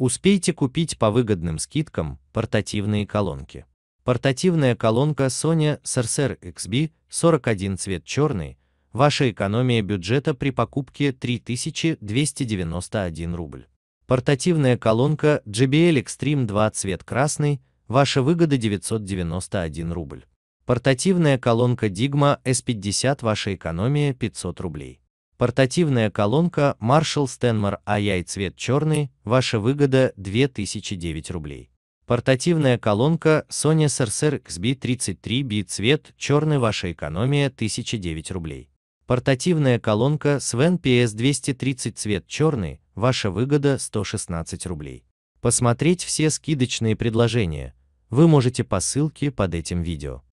Успейте купить по выгодным скидкам портативные колонки. Портативная колонка Sony SRSR XB41 цвет черный, ваша экономия бюджета при покупке 3291 рубль. Портативная колонка JBL Extreme 2 цвет красный, ваша выгода 991 рубль. Портативная колонка Digma S50 ваша экономия 500 рублей. Портативная колонка Marshall Stenmar AI цвет черный, ваша выгода 2009 рублей. Портативная колонка Sony SRSR XB33B цвет черный, ваша экономия 1009 рублей. Портативная колонка Sven PS230 цвет черный, ваша выгода 116 рублей. Посмотреть все скидочные предложения вы можете по ссылке под этим видео.